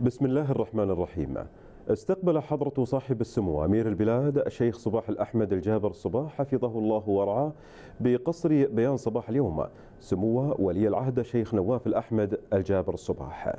بسم الله الرحمن الرحيم استقبل حضرة صاحب السمو أمير البلاد الشيخ صباح الأحمد الجابر صباح حفظه الله ورعاه بقصر بيان صباح اليوم سمو ولي العهد الشيخ نواف الأحمد الجابر صباح